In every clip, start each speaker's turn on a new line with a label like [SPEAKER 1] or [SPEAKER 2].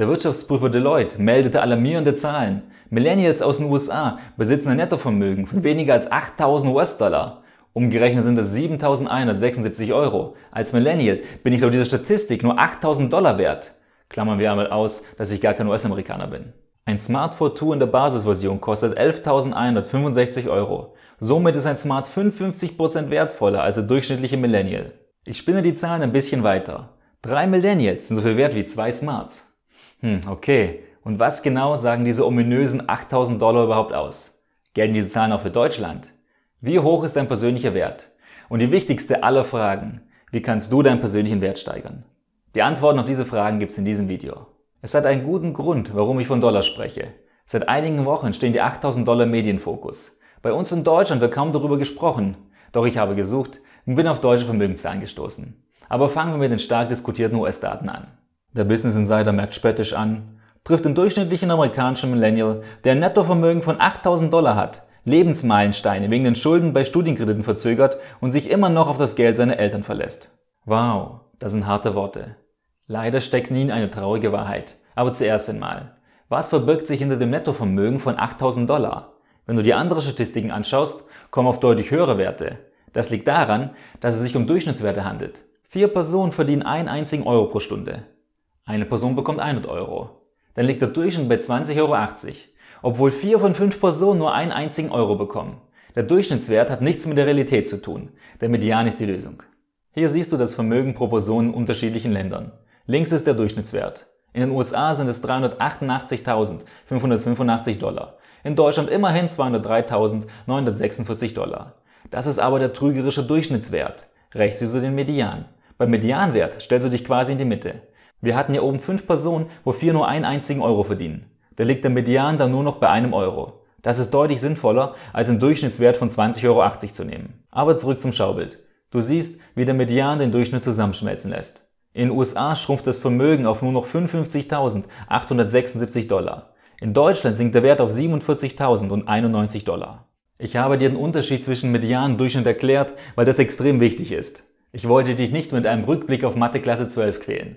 [SPEAKER 1] Der Wirtschaftsprüfer Deloitte meldete alarmierende Zahlen. Millennials aus den USA besitzen ein Nettovermögen von weniger als 8000 US-Dollar. Umgerechnet sind es 7176 Euro. Als Millennial bin ich laut dieser Statistik nur 8000 Dollar wert. Klammern wir einmal aus, dass ich gar kein US-Amerikaner bin. Ein Smartphone 2 in der Basisversion kostet 11.165 Euro. Somit ist ein Smart 55% wertvoller als der durchschnittliche Millennial. Ich spinne die Zahlen ein bisschen weiter. Drei Millennials sind so viel wert wie zwei Smarts. Hm, okay. Und was genau sagen diese ominösen 8000 Dollar überhaupt aus? Gelten diese Zahlen auch für Deutschland? Wie hoch ist dein persönlicher Wert? Und die wichtigste aller Fragen, wie kannst du deinen persönlichen Wert steigern? Die Antworten auf diese Fragen gibt's in diesem Video. Es hat einen guten Grund, warum ich von Dollar spreche. Seit einigen Wochen stehen die 8000 Dollar Medienfokus. Bei uns in Deutschland wird kaum darüber gesprochen. Doch ich habe gesucht und bin auf deutsche Vermögenszahlen gestoßen. Aber fangen wir mit den stark diskutierten US-Daten an. Der Business Insider merkt spöttisch an, trifft den durchschnittlichen amerikanischen Millennial, der ein Nettovermögen von 8000 Dollar hat, Lebensmeilensteine wegen den Schulden bei Studienkrediten verzögert und sich immer noch auf das Geld seiner Eltern verlässt. Wow, das sind harte Worte. Leider steckt nie in eine traurige Wahrheit. Aber zuerst einmal, was verbirgt sich hinter dem Nettovermögen von 8000 Dollar? Wenn du dir andere Statistiken anschaust, kommen auf deutlich höhere Werte. Das liegt daran, dass es sich um Durchschnittswerte handelt. Vier Personen verdienen einen einzigen Euro pro Stunde. Eine Person bekommt 100 Euro. Dann liegt der Durchschnitt bei 20,80 Euro, obwohl vier von fünf Personen nur einen einzigen Euro bekommen. Der Durchschnittswert hat nichts mit der Realität zu tun. Der Median ist die Lösung. Hier siehst du das Vermögen pro Person in unterschiedlichen Ländern. Links ist der Durchschnittswert. In den USA sind es 388.585 Dollar. In Deutschland immerhin 203.946 Dollar. Das ist aber der trügerische Durchschnittswert. Rechts siehst du den Median. Beim Medianwert stellst du dich quasi in die Mitte. Wir hatten hier oben fünf Personen, wo vier nur einen einzigen Euro verdienen. Da liegt der Median dann nur noch bei einem Euro. Das ist deutlich sinnvoller, als einen Durchschnittswert von 20,80 Euro zu nehmen. Aber zurück zum Schaubild. Du siehst, wie der Median den Durchschnitt zusammenschmelzen lässt. In den USA schrumpft das Vermögen auf nur noch 55.876 Dollar. In Deutschland sinkt der Wert auf 47.091 Dollar. Ich habe dir den Unterschied zwischen Median und Durchschnitt erklärt, weil das extrem wichtig ist. Ich wollte dich nicht mit einem Rückblick auf Mathe Klasse 12 quälen.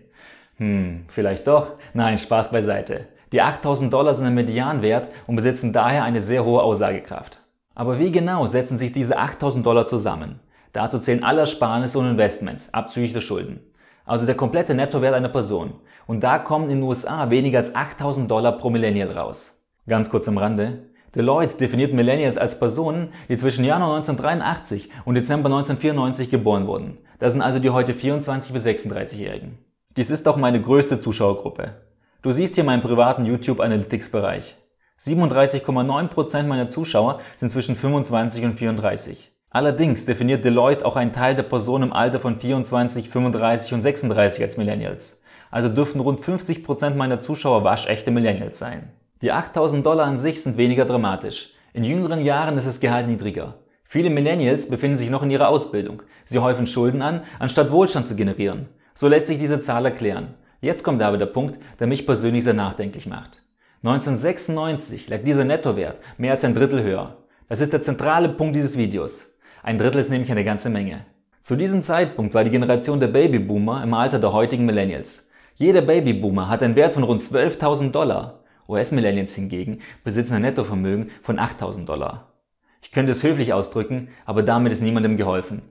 [SPEAKER 1] Hm, vielleicht doch. Nein, Spaß beiseite. Die 8000 Dollar sind ein Medianwert und besitzen daher eine sehr hohe Aussagekraft. Aber wie genau setzen sich diese 8000 Dollar zusammen? Dazu zählen alle Ersparnisse und Investments, abzüglich der Schulden. Also der komplette Nettowert einer Person. Und da kommen in den USA weniger als 8000 Dollar pro Millennial raus. Ganz kurz am Rande. Deloitte definiert Millennials als Personen, die zwischen Januar 1983 und Dezember 1994 geboren wurden. Das sind also die heute 24 bis 36-Jährigen. Dies ist auch meine größte Zuschauergruppe. Du siehst hier meinen privaten YouTube Analytics Bereich. 37,9% meiner Zuschauer sind zwischen 25 und 34. Allerdings definiert Deloitte auch einen Teil der Personen im Alter von 24, 35 und 36 als Millennials. Also dürften rund 50% meiner Zuschauer waschechte Millennials sein. Die 8000 Dollar an sich sind weniger dramatisch. In jüngeren Jahren ist das Gehalt niedriger. Viele Millennials befinden sich noch in ihrer Ausbildung. Sie häufen Schulden an, anstatt Wohlstand zu generieren. So lässt sich diese Zahl erklären. Jetzt kommt aber der Punkt, der mich persönlich sehr nachdenklich macht. 1996 lag dieser Nettowert mehr als ein Drittel höher. Das ist der zentrale Punkt dieses Videos. Ein Drittel ist nämlich eine ganze Menge. Zu diesem Zeitpunkt war die Generation der Babyboomer im Alter der heutigen Millennials. Jeder Babyboomer hat einen Wert von rund 12.000 Dollar. US-Millennials hingegen besitzen ein Nettovermögen von 8.000 Dollar. Ich könnte es höflich ausdrücken, aber damit ist niemandem geholfen.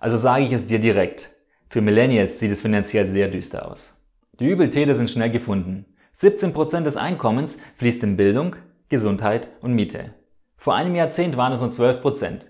[SPEAKER 1] Also sage ich es dir direkt. Für Millennials sieht es finanziell sehr düster aus. Die Übeltäter sind schnell gefunden. 17% des Einkommens fließt in Bildung, Gesundheit und Miete. Vor einem Jahrzehnt waren es nur 12%.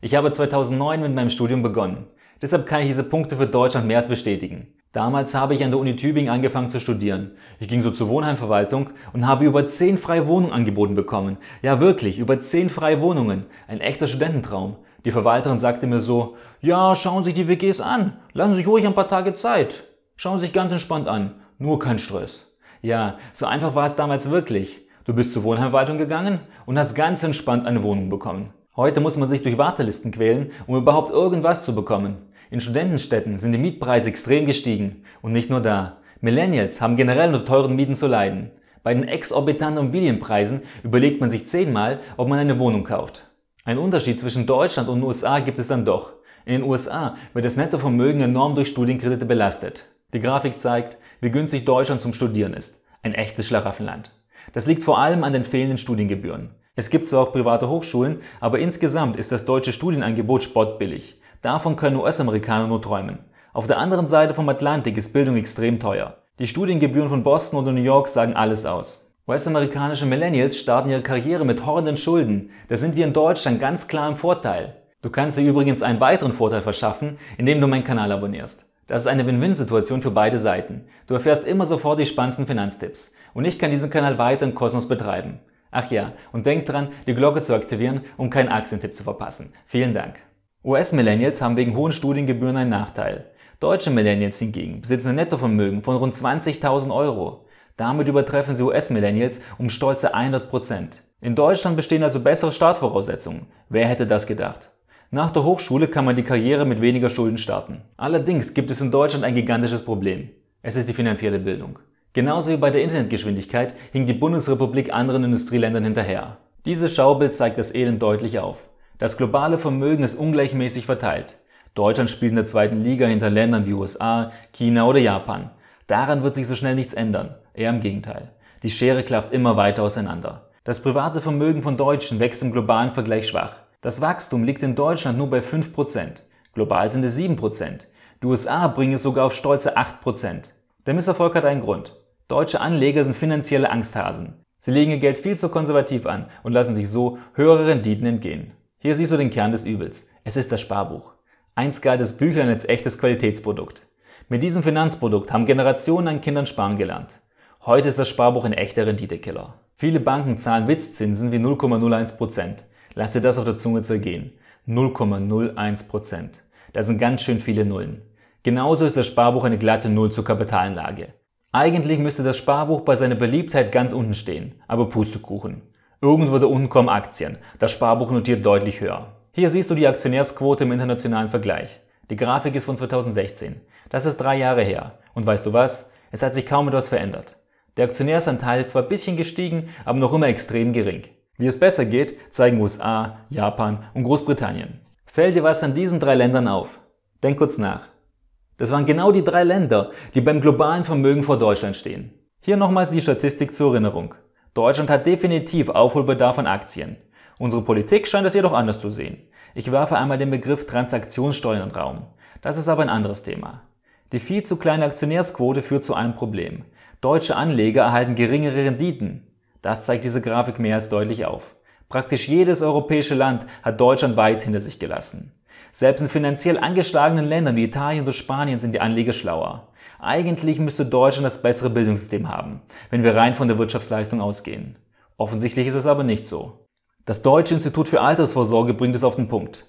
[SPEAKER 1] Ich habe 2009 mit meinem Studium begonnen. Deshalb kann ich diese Punkte für Deutschland mehr als bestätigen. Damals habe ich an der Uni Tübingen angefangen zu studieren. Ich ging so zur Wohnheimverwaltung und habe über 10 freie Wohnungen angeboten bekommen. Ja wirklich, über 10 freie Wohnungen. Ein echter Studententraum. Die Verwalterin sagte mir so, ja, schauen Sie sich die WGs an, lassen Sie sich ruhig ein paar Tage Zeit, schauen Sie sich ganz entspannt an, nur kein Stress. Ja, so einfach war es damals wirklich. Du bist zur Wohnverwaltung gegangen und hast ganz entspannt eine Wohnung bekommen. Heute muss man sich durch Wartelisten quälen, um überhaupt irgendwas zu bekommen. In Studentenstädten sind die Mietpreise extrem gestiegen und nicht nur da. Millennials haben generell nur teuren Mieten zu leiden. Bei den exorbitanten Immobilienpreisen überlegt man sich zehnmal, ob man eine Wohnung kauft. Ein Unterschied zwischen Deutschland und den USA gibt es dann doch. In den USA wird das Nettovermögen enorm durch Studienkredite belastet. Die Grafik zeigt, wie günstig Deutschland zum Studieren ist. Ein echtes Schlaraffenland. Das liegt vor allem an den fehlenden Studiengebühren. Es gibt zwar auch private Hochschulen, aber insgesamt ist das deutsche Studienangebot spottbillig. Davon können US-Amerikaner nur träumen. Auf der anderen Seite vom Atlantik ist Bildung extrem teuer. Die Studiengebühren von Boston oder New York sagen alles aus. US-amerikanische Millennials starten ihre Karriere mit horrenden Schulden. Da sind wir in Deutschland ganz klar im Vorteil. Du kannst dir übrigens einen weiteren Vorteil verschaffen, indem du meinen Kanal abonnierst. Das ist eine Win-Win-Situation für beide Seiten. Du erfährst immer sofort die spannendsten Finanztipps. Und ich kann diesen Kanal weiter im Kosmos betreiben. Ach ja, und denk dran, die Glocke zu aktivieren, um keinen Aktientipp zu verpassen. Vielen Dank. US-Millennials haben wegen hohen Studiengebühren einen Nachteil. Deutsche Millennials hingegen besitzen ein Nettovermögen von rund 20.000 Euro. Damit übertreffen sie US-Millennials um stolze 100%. In Deutschland bestehen also bessere Startvoraussetzungen. Wer hätte das gedacht? Nach der Hochschule kann man die Karriere mit weniger Schulden starten. Allerdings gibt es in Deutschland ein gigantisches Problem. Es ist die finanzielle Bildung. Genauso wie bei der Internetgeschwindigkeit hing die Bundesrepublik anderen Industrieländern hinterher. Dieses Schaubild zeigt das Elend deutlich auf. Das globale Vermögen ist ungleichmäßig verteilt. Deutschland spielt in der zweiten Liga hinter Ländern wie USA, China oder Japan. Daran wird sich so schnell nichts ändern. Eher im Gegenteil. Die Schere klafft immer weiter auseinander. Das private Vermögen von Deutschen wächst im globalen Vergleich schwach. Das Wachstum liegt in Deutschland nur bei 5%. Global sind es 7%. Die USA bringen es sogar auf stolze 8%. Der Misserfolg hat einen Grund. Deutsche Anleger sind finanzielle Angsthasen. Sie legen ihr Geld viel zu konservativ an und lassen sich so höhere Renditen entgehen. Hier siehst du den Kern des Übels. Es ist das Sparbuch. Einst galt das Büchlein als echtes Qualitätsprodukt. Mit diesem Finanzprodukt haben Generationen an Kindern sparen gelernt. Heute ist das Sparbuch ein echter Renditekiller. Viele Banken zahlen Witzzinsen wie 0,01%. Lass dir das auf der Zunge zergehen. 0,01%. Da sind ganz schön viele Nullen. Genauso ist das Sparbuch eine glatte Null zur Kapitalanlage. Eigentlich müsste das Sparbuch bei seiner Beliebtheit ganz unten stehen, aber Pustekuchen. Irgendwo da unten kommen Aktien. Das Sparbuch notiert deutlich höher. Hier siehst du die Aktionärsquote im internationalen Vergleich. Die Grafik ist von 2016. Das ist drei Jahre her. Und weißt du was? Es hat sich kaum etwas verändert. Der Aktionärsanteil ist zwar ein bisschen gestiegen, aber noch immer extrem gering. Wie es besser geht, zeigen USA, Japan und Großbritannien. Fällt dir was an diesen drei Ländern auf? Denk kurz nach. Das waren genau die drei Länder, die beim globalen Vermögen vor Deutschland stehen. Hier nochmals die Statistik zur Erinnerung. Deutschland hat definitiv Aufholbedarf an Aktien. Unsere Politik scheint es jedoch anders zu sehen. Ich werfe einmal den Begriff Transaktionssteuer in den Raum. Das ist aber ein anderes Thema. Die viel zu kleine Aktionärsquote führt zu einem Problem. Deutsche Anleger erhalten geringere Renditen. Das zeigt diese Grafik mehr als deutlich auf. Praktisch jedes europäische Land hat Deutschland weit hinter sich gelassen. Selbst in finanziell angeschlagenen Ländern wie Italien und Spanien sind die Anleger schlauer. Eigentlich müsste Deutschland das bessere Bildungssystem haben, wenn wir rein von der Wirtschaftsleistung ausgehen. Offensichtlich ist es aber nicht so. Das Deutsche Institut für Altersvorsorge bringt es auf den Punkt.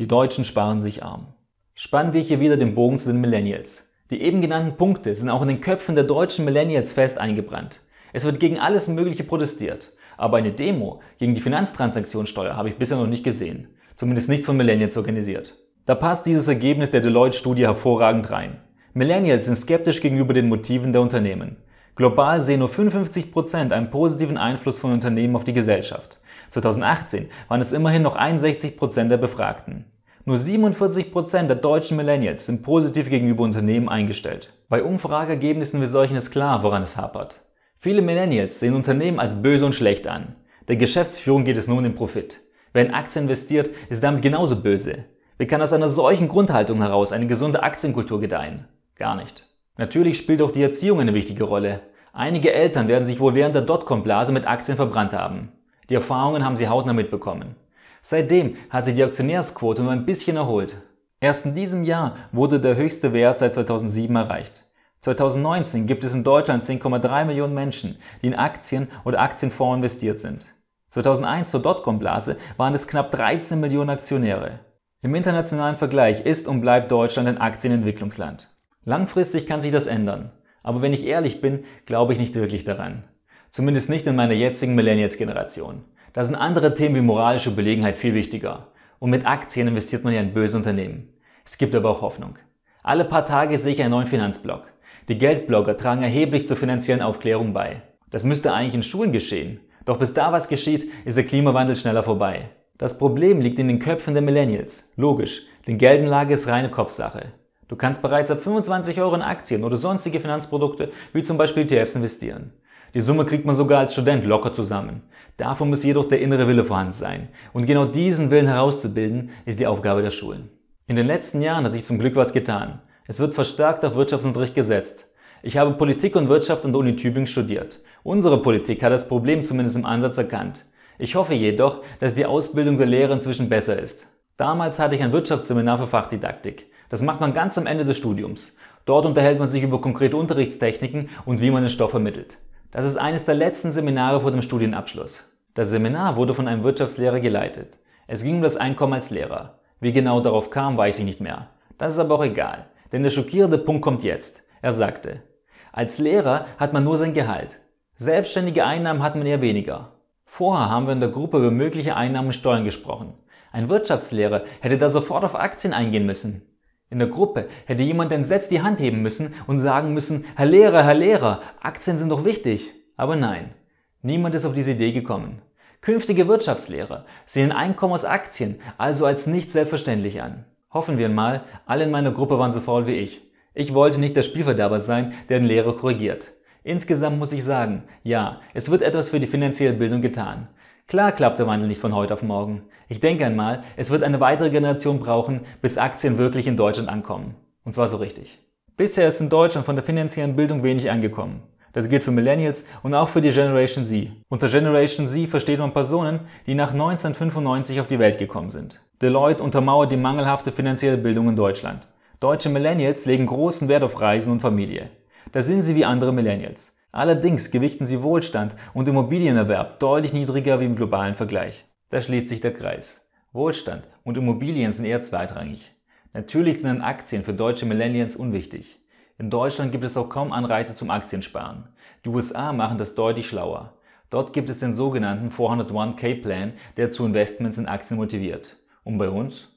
[SPEAKER 1] Die Deutschen sparen sich arm. Spannen wir hier wieder den Bogen zu den Millennials. Die eben genannten Punkte sind auch in den Köpfen der deutschen Millennials fest eingebrannt. Es wird gegen alles Mögliche protestiert, aber eine Demo gegen die Finanztransaktionssteuer habe ich bisher noch nicht gesehen, zumindest nicht von Millennials organisiert. Da passt dieses Ergebnis der Deloitte-Studie hervorragend rein. Millennials sind skeptisch gegenüber den Motiven der Unternehmen. Global sehen nur 55% einen positiven Einfluss von Unternehmen auf die Gesellschaft. 2018 waren es immerhin noch 61% der Befragten. Nur 47% der deutschen Millennials sind positiv gegenüber Unternehmen eingestellt. Bei Umfrageergebnissen wie solchen ist klar, woran es hapert. Viele Millennials sehen Unternehmen als böse und schlecht an. Der Geschäftsführung geht es nur um den Profit. Wer in Aktien investiert, ist damit genauso böse. Wie kann aus einer solchen Grundhaltung heraus eine gesunde Aktienkultur gedeihen? Gar nicht. Natürlich spielt auch die Erziehung eine wichtige Rolle. Einige Eltern werden sich wohl während der Dotcom-Blase mit Aktien verbrannt haben. Die Erfahrungen haben sie hautnah mitbekommen. Seitdem hat sich die Aktionärsquote nur ein bisschen erholt. Erst in diesem Jahr wurde der höchste Wert seit 2007 erreicht. 2019 gibt es in Deutschland 10,3 Millionen Menschen, die in Aktien oder Aktienfonds investiert sind. 2001 zur Dotcom-Blase waren es knapp 13 Millionen Aktionäre. Im internationalen Vergleich ist und bleibt Deutschland ein Aktienentwicklungsland. Langfristig kann sich das ändern. Aber wenn ich ehrlich bin, glaube ich nicht wirklich daran. Zumindest nicht in meiner jetzigen Millennials-Generation. Da sind andere Themen wie moralische Belegenheit viel wichtiger. Und mit Aktien investiert man ja in böse Unternehmen. Es gibt aber auch Hoffnung. Alle paar Tage sehe ich einen neuen Finanzblog. Die Geldblogger tragen erheblich zur finanziellen Aufklärung bei. Das müsste eigentlich in Schulen geschehen. Doch bis da was geschieht, ist der Klimawandel schneller vorbei. Das Problem liegt in den Köpfen der Millennials. Logisch, denn Geldanlage ist reine Kopfsache. Du kannst bereits ab 25 Euro in Aktien oder sonstige Finanzprodukte wie zum Beispiel ETFs investieren. Die Summe kriegt man sogar als Student locker zusammen. Davon muss jedoch der innere Wille vorhanden sein. Und genau diesen Willen herauszubilden, ist die Aufgabe der Schulen. In den letzten Jahren hat sich zum Glück was getan. Es wird verstärkt auf Wirtschaftsunterricht gesetzt. Ich habe Politik und Wirtschaft an der Uni Tübingen studiert. Unsere Politik hat das Problem zumindest im Ansatz erkannt. Ich hoffe jedoch, dass die Ausbildung der Lehrer inzwischen besser ist. Damals hatte ich ein Wirtschaftsseminar für Fachdidaktik. Das macht man ganz am Ende des Studiums. Dort unterhält man sich über konkrete Unterrichtstechniken und wie man den Stoff vermittelt. Das ist eines der letzten Seminare vor dem Studienabschluss. Das Seminar wurde von einem Wirtschaftslehrer geleitet. Es ging um das Einkommen als Lehrer. Wie genau darauf kam, weiß ich nicht mehr. Das ist aber auch egal, denn der schockierende Punkt kommt jetzt. Er sagte, als Lehrer hat man nur sein Gehalt. Selbstständige Einnahmen hat man eher weniger. Vorher haben wir in der Gruppe über mögliche Einnahmen und Steuern gesprochen. Ein Wirtschaftslehrer hätte da sofort auf Aktien eingehen müssen. In der Gruppe hätte jemand entsetzt die Hand heben müssen und sagen müssen, Herr Lehrer, Herr Lehrer, Aktien sind doch wichtig. Aber nein, niemand ist auf diese Idee gekommen. Künftige Wirtschaftslehrer sehen Einkommen aus Aktien also als nicht selbstverständlich an. Hoffen wir mal, alle in meiner Gruppe waren so faul wie ich. Ich wollte nicht der Spielverderber sein, der den Lehrer korrigiert. Insgesamt muss ich sagen, ja, es wird etwas für die finanzielle Bildung getan. Klar klappt der Wandel nicht von heute auf morgen. Ich denke einmal, es wird eine weitere Generation brauchen, bis Aktien wirklich in Deutschland ankommen. Und zwar so richtig. Bisher ist in Deutschland von der finanziellen Bildung wenig angekommen. Das gilt für Millennials und auch für die Generation Z. Unter Generation Z versteht man Personen, die nach 1995 auf die Welt gekommen sind. Deloitte untermauert die mangelhafte finanzielle Bildung in Deutschland. Deutsche Millennials legen großen Wert auf Reisen und Familie. Da sind sie wie andere Millennials. Allerdings gewichten sie Wohlstand und Immobilienerwerb deutlich niedriger wie im globalen Vergleich. Da schließt sich der Kreis. Wohlstand und Immobilien sind eher zweitrangig. Natürlich sind dann Aktien für deutsche Millennials unwichtig. In Deutschland gibt es auch kaum Anreize zum Aktiensparen. Die USA machen das deutlich schlauer. Dort gibt es den sogenannten 401k-Plan, der zu Investments in Aktien motiviert. Und bei uns?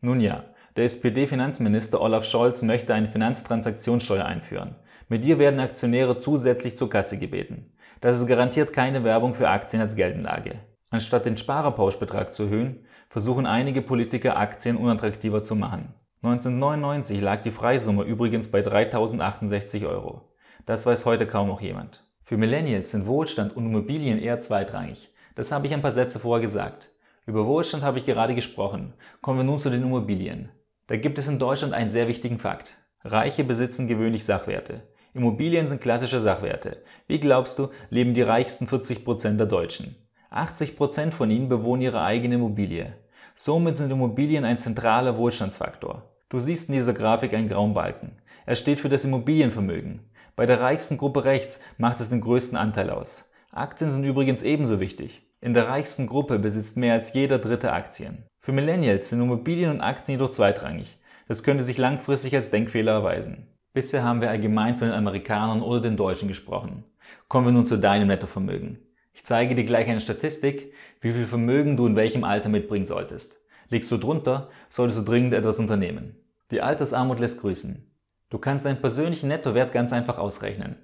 [SPEAKER 1] Nun ja, der SPD-Finanzminister Olaf Scholz möchte eine Finanztransaktionssteuer einführen. Mit dir werden Aktionäre zusätzlich zur Kasse gebeten. Das ist garantiert keine Werbung für Aktien als Geldanlage. Anstatt den Sparerpauschbetrag zu erhöhen, versuchen einige Politiker Aktien unattraktiver zu machen. 1999 lag die Freisumme übrigens bei 3068 Euro. Das weiß heute kaum noch jemand. Für Millennials sind Wohlstand und Immobilien eher zweitrangig. Das habe ich ein paar Sätze vorher gesagt. Über Wohlstand habe ich gerade gesprochen. Kommen wir nun zu den Immobilien. Da gibt es in Deutschland einen sehr wichtigen Fakt. Reiche besitzen gewöhnlich Sachwerte. Immobilien sind klassische Sachwerte. Wie glaubst du, leben die reichsten 40% der Deutschen? 80% von ihnen bewohnen ihre eigene Immobilie. Somit sind Immobilien ein zentraler Wohlstandsfaktor. Du siehst in dieser Grafik einen grauen Balken. Er steht für das Immobilienvermögen. Bei der reichsten Gruppe rechts macht es den größten Anteil aus. Aktien sind übrigens ebenso wichtig. In der reichsten Gruppe besitzt mehr als jeder dritte Aktien. Für Millennials sind Immobilien und Aktien jedoch zweitrangig. Das könnte sich langfristig als Denkfehler erweisen. Bisher haben wir allgemein von den Amerikanern oder den Deutschen gesprochen. Kommen wir nun zu deinem Nettovermögen. Ich zeige dir gleich eine Statistik, wie viel Vermögen du in welchem Alter mitbringen solltest. Liegst du drunter, solltest du dringend etwas unternehmen. Die Altersarmut lässt grüßen. Du kannst deinen persönlichen Nettowert ganz einfach ausrechnen.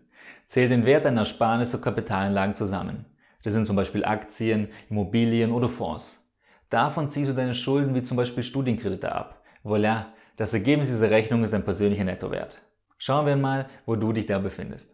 [SPEAKER 1] Zähl den Wert deiner Ersparnisse Kapitalanlagen zusammen. Das sind zum Beispiel Aktien, Immobilien oder Fonds. Davon ziehst du deine Schulden wie zum Beispiel Studienkredite ab. Voilà, das Ergebnis dieser Rechnung ist dein persönlicher Nettowert. Schauen wir mal, wo du dich da befindest.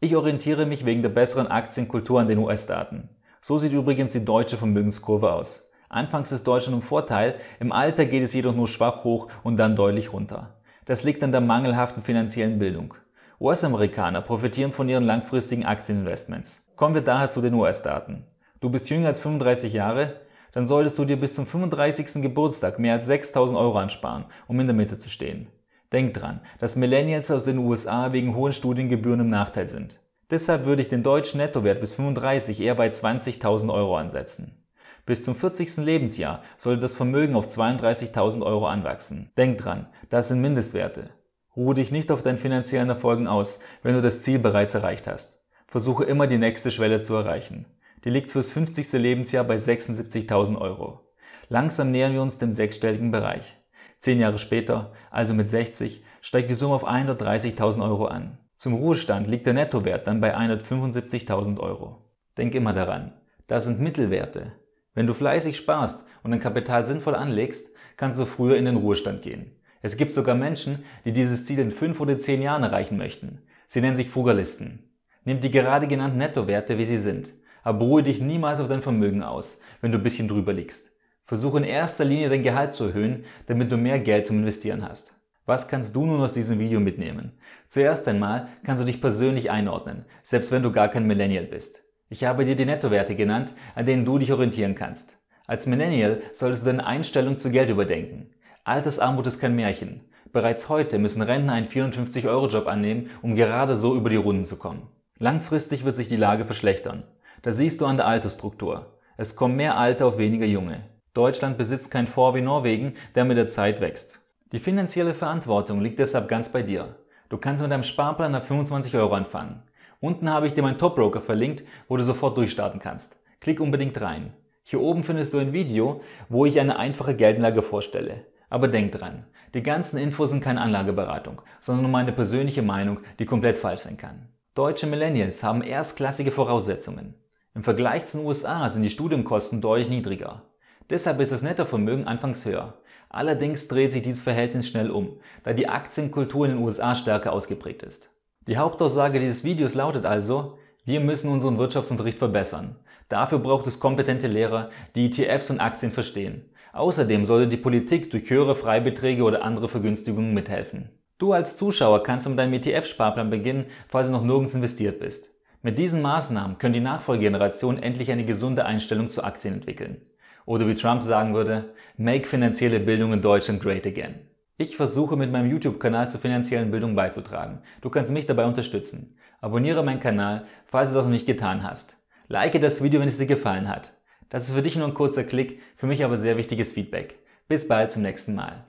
[SPEAKER 1] Ich orientiere mich wegen der besseren Aktienkultur an den US-Daten. So sieht übrigens die deutsche Vermögenskurve aus. Anfangs ist Deutschland im Vorteil, im Alter geht es jedoch nur schwach hoch und dann deutlich runter. Das liegt an der mangelhaften finanziellen Bildung. US-Amerikaner profitieren von ihren langfristigen Aktieninvestments. Kommen wir daher zu den US-Daten. Du bist jünger als 35 Jahre, dann solltest du dir bis zum 35. Geburtstag mehr als 6000 Euro ansparen, um in der Mitte zu stehen. Denk dran, dass Millennials aus den USA wegen hohen Studiengebühren im Nachteil sind. Deshalb würde ich den deutschen Nettowert bis 35 eher bei 20.000 Euro ansetzen. Bis zum 40. Lebensjahr sollte das Vermögen auf 32.000 Euro anwachsen. Denk dran, das sind Mindestwerte. Ruhe dich nicht auf deinen finanziellen Erfolgen aus, wenn du das Ziel bereits erreicht hast. Versuche immer die nächste Schwelle zu erreichen. Die liegt fürs 50. Lebensjahr bei 76.000 Euro. Langsam nähern wir uns dem sechsstelligen Bereich. Zehn Jahre später, also mit 60, steigt die Summe auf 130.000 Euro an. Zum Ruhestand liegt der Nettowert dann bei 175.000 Euro. Denk immer daran, das sind Mittelwerte. Wenn du fleißig sparst und dein Kapital sinnvoll anlegst, kannst du früher in den Ruhestand gehen. Es gibt sogar Menschen, die dieses Ziel in fünf oder zehn Jahren erreichen möchten. Sie nennen sich Fugalisten. Nimm die gerade genannten Nettowerte, wie sie sind. Aber ruhe dich niemals auf dein Vermögen aus, wenn du ein bisschen drüber liegst. Versuche in erster Linie dein Gehalt zu erhöhen, damit du mehr Geld zum Investieren hast. Was kannst du nun aus diesem Video mitnehmen? Zuerst einmal kannst du dich persönlich einordnen, selbst wenn du gar kein Millennial bist. Ich habe dir die Nettowerte genannt, an denen du dich orientieren kannst. Als Millennial solltest du deine Einstellung zu Geld überdenken. Altersarmut ist kein Märchen. Bereits heute müssen Rentner einen 54-Euro-Job annehmen, um gerade so über die Runden zu kommen. Langfristig wird sich die Lage verschlechtern. Das siehst du an der Altersstruktur. Es kommen mehr Alte auf weniger Junge. Deutschland besitzt kein Fonds wie Norwegen, der mit der Zeit wächst. Die finanzielle Verantwortung liegt deshalb ganz bei dir. Du kannst mit deinem Sparplan ab 25 Euro anfangen. Unten habe ich dir meinen Topbroker verlinkt, wo du sofort durchstarten kannst. Klick unbedingt rein. Hier oben findest du ein Video, wo ich eine einfache Geldanlage vorstelle. Aber denk dran, die ganzen Infos sind keine Anlageberatung, sondern nur meine persönliche Meinung, die komplett falsch sein kann. Deutsche Millennials haben erstklassige Voraussetzungen. Im Vergleich zu den USA sind die Studienkosten deutlich niedriger. Deshalb ist das Nettovermögen anfangs höher. Allerdings dreht sich dieses Verhältnis schnell um, da die Aktienkultur in den USA stärker ausgeprägt ist. Die Hauptaussage dieses Videos lautet also, wir müssen unseren Wirtschaftsunterricht verbessern. Dafür braucht es kompetente Lehrer, die ETFs und Aktien verstehen. Außerdem sollte die Politik durch höhere Freibeträge oder andere Vergünstigungen mithelfen. Du als Zuschauer kannst mit deinem ETF-Sparplan beginnen, falls du noch nirgends investiert bist. Mit diesen Maßnahmen können die Nachfolgegenerationen endlich eine gesunde Einstellung zu Aktien entwickeln. Oder wie Trump sagen würde, make finanzielle Bildung in Deutschland great again. Ich versuche mit meinem YouTube-Kanal zur finanziellen Bildung beizutragen. Du kannst mich dabei unterstützen. Abonniere meinen Kanal, falls du das noch nicht getan hast. Like das Video, wenn es dir gefallen hat. Das ist für dich nur ein kurzer Klick, für mich aber sehr wichtiges Feedback. Bis bald zum nächsten Mal.